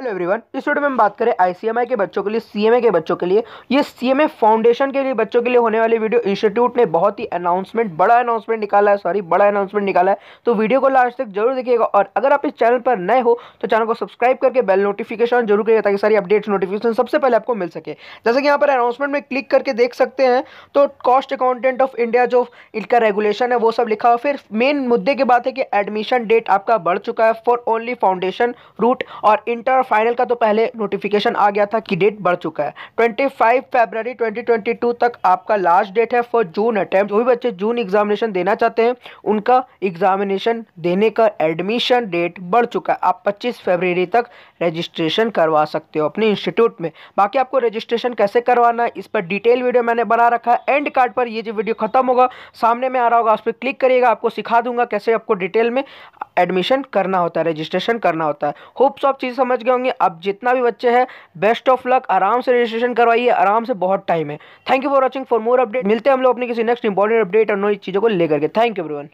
hello everyone इस video में हम बात करें आईसीएमआई के बच्चों के लिए सीएमए के बच्चों के लिए ये सीएमए फाउंडेशन के लिए बच्चों के लिए होने वाले वीडियो इंस्टीट्यूट ने बहुत ही अनाउंसमेंट बड़ा अनाउंसमेंट निकाला है सॉरी बड़ा अनाउंसमेंट निकाला है तो वीडियो को लास्ट तक जरूर देखिएगा और अगर आप इस चैनल पर नए हो तो चैनल को सब्सक्राइब करके बेल नोटिफिकेशन जरूर करिएगा ताकि सारी अपडेट्स नोटिफिकेशन सबसे पहले आपको मिल सके जैसे कि यहाँ पर अनाउंसमेंट में क्लिक करके देख सकते हैं तो कॉस्ट अकाउंटेंट ऑफ इंडिया जो इनका रेगुलेशन है वो सब लिखा हुआ फिर मेन मुद्दे की बात है कि एडमिशन डेट आपका बढ़ चुका है फॉर ओनली फाउंडेशन रूट और इंटर फाइनल का तो पहले नोटिफिकेशन आ गया था कि डेट बढ़ चुका है 25 फरवरी 2022 तक आपका लास्ट डेट है फॉर जून अटैम्प्ट जो भी बच्चे जून एग्जामिनेशन देना चाहते हैं उनका एग्जामिनेशन देने का एडमिशन डेट बढ़ चुका है आप 25 फरवरी तक रजिस्ट्रेशन करवा सकते हो अपने इंस्टीट्यूट में बाकी आपको रजिस्ट्रेशन कैसे करवाना है इस पर डिटेल वीडियो मैंने बना रखा है एंड कार्ड पर ये जो वीडियो खत्म होगा सामने में आ रहा होगा उस पर क्लिक करिएगा आपको सिखा दूंगा कैसे आपको डिटेल में एडमिशन करना होता है रजिस्ट्रेशन करना होता है होप्स आप चीज़ समझ गए होंगे अब जितना भी बच्चे हैं बेस्ट ऑफ लक आराम से रजिस्ट्रेशन करवाइए आराम से बहुत टाइम है thank you for watching for more update मिलते हैं हम लोग अपने किसी नेक्स्ट इंपॉर्टेंट अपडेट और नई चीज़ों को लेकर के थैंक यू एवरीवन